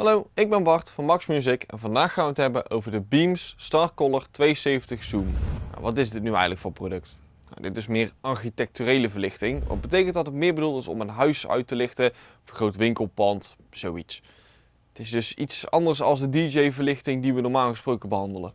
Hallo, ik ben Bart van Max Music en vandaag gaan we het hebben over de Beams Starcolor 270 Zoom. Nou, wat is dit nu eigenlijk voor product? Nou, dit is meer architecturele verlichting, wat betekent dat het meer bedoeld is om een huis uit te lichten, een groot winkelpand, zoiets. Het is dus iets anders dan de DJ-verlichting die we normaal gesproken behandelen.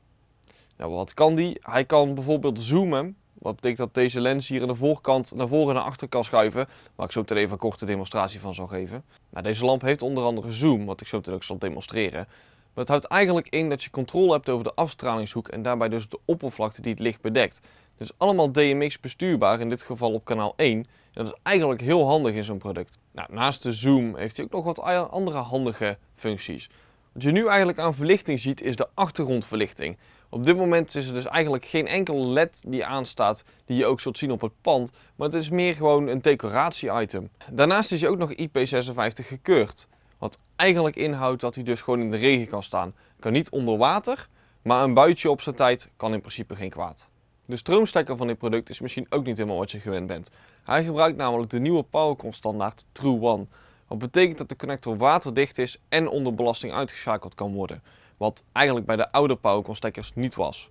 Nou, wat kan die? Hij kan bijvoorbeeld zoomen wat betekent dat deze lens hier aan de voorkant naar voren en naar achter kan schuiven. Waar ik zo meteen even een korte demonstratie van zal geven. deze lamp heeft onder andere zoom, wat ik zo meteen ook zal demonstreren. Maar het houdt eigenlijk in dat je controle hebt over de afstralingshoek en daarbij dus de oppervlakte die het licht bedekt. Dus allemaal DMX bestuurbaar, in dit geval op kanaal 1. dat is eigenlijk heel handig in zo'n product. Nou, naast de zoom heeft hij ook nog wat andere handige functies. Wat je nu eigenlijk aan verlichting ziet is de achtergrondverlichting. Op dit moment is er dus eigenlijk geen enkel LED die aanstaat die je ook zult zien op het pand, maar het is meer gewoon een decoratie-item. Daarnaast is hij ook nog IP56 gekeurd, wat eigenlijk inhoudt dat hij dus gewoon in de regen kan staan. Kan niet onder water, maar een buitje op zijn tijd kan in principe geen kwaad. De stroomstekker van dit product is misschien ook niet helemaal wat je gewend bent. Hij gebruikt namelijk de nieuwe Powercon standaard True One. Wat betekent dat de connector waterdicht is en onder belasting uitgeschakeld kan worden. Wat eigenlijk bij de oude powercon stekkers niet was.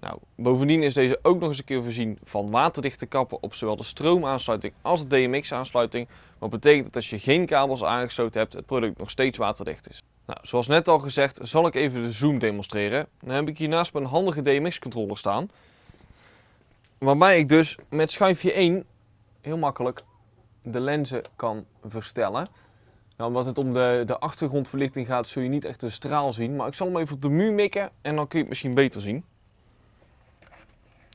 Nou, bovendien is deze ook nog eens een keer voorzien van waterdichte kappen op zowel de stroomaansluiting als de DMX-aansluiting. Wat betekent dat als je geen kabels aangesloten hebt, het product nog steeds waterdicht is. Nou, zoals net al gezegd, zal ik even de zoom demonstreren. Dan heb ik hier naast mijn handige DMX-controller staan. Waarbij ik dus met schuifje 1 heel makkelijk de lenzen kan verstellen. Nou, omdat het om de, de achtergrondverlichting gaat, zul je niet echt de straal zien. Maar ik zal hem even op de muur mikken en dan kun je het misschien beter zien.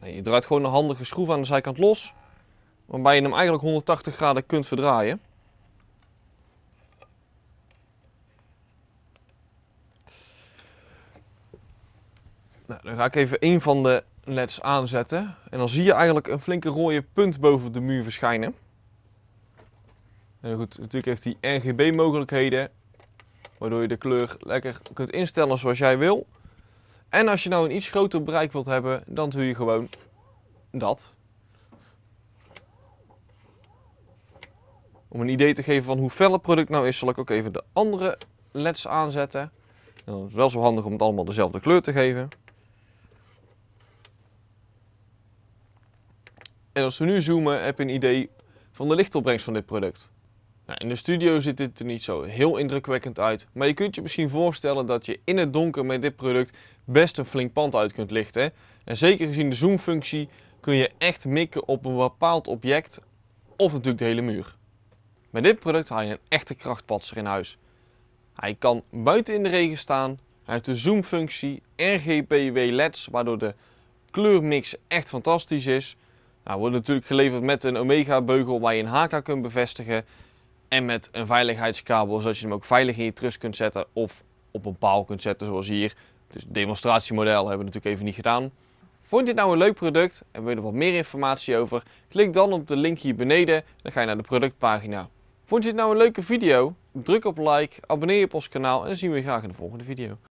Nee, je draait gewoon een handige schroef aan de zijkant los. Waarbij je hem eigenlijk 180 graden kunt verdraaien. Nou, dan ga ik even een van de leds aanzetten. En dan zie je eigenlijk een flinke rode punt boven de muur verschijnen goed, natuurlijk heeft hij RGB mogelijkheden. Waardoor je de kleur lekker kunt instellen zoals jij wil. En als je nou een iets groter bereik wilt hebben, dan doe je gewoon dat. Om een idee te geven van hoe fel het product nou is, zal ik ook even de andere leds aanzetten. Dat is wel zo handig om het allemaal dezelfde kleur te geven. En als we nu zoomen, heb je een idee van de lichtopbrengst van dit product. Nou, in de studio ziet dit er niet zo heel indrukwekkend uit, maar je kunt je misschien voorstellen dat je in het donker met dit product best een flink pand uit kunt lichten. En zeker gezien de zoomfunctie kun je echt mikken op een bepaald object of natuurlijk de hele muur. Met dit product haal je een echte krachtpatser in huis. Hij kan buiten in de regen staan, hij heeft de zoomfunctie, RGBW LEDs waardoor de kleurmix echt fantastisch is. Nou, wordt natuurlijk geleverd met een Omega beugel waar je een HK kunt bevestigen en met een veiligheidskabel, zodat je hem ook veilig in je truss kunt zetten of op een paal kunt zetten zoals hier. Dus demonstratiemodel hebben we natuurlijk even niet gedaan. Vond je dit nou een leuk product en wil je er wat meer informatie over? Klik dan op de link hier beneden, dan ga je naar de productpagina. Vond je dit nou een leuke video? Druk op like, abonneer je op ons kanaal en dan zien we je graag in de volgende video.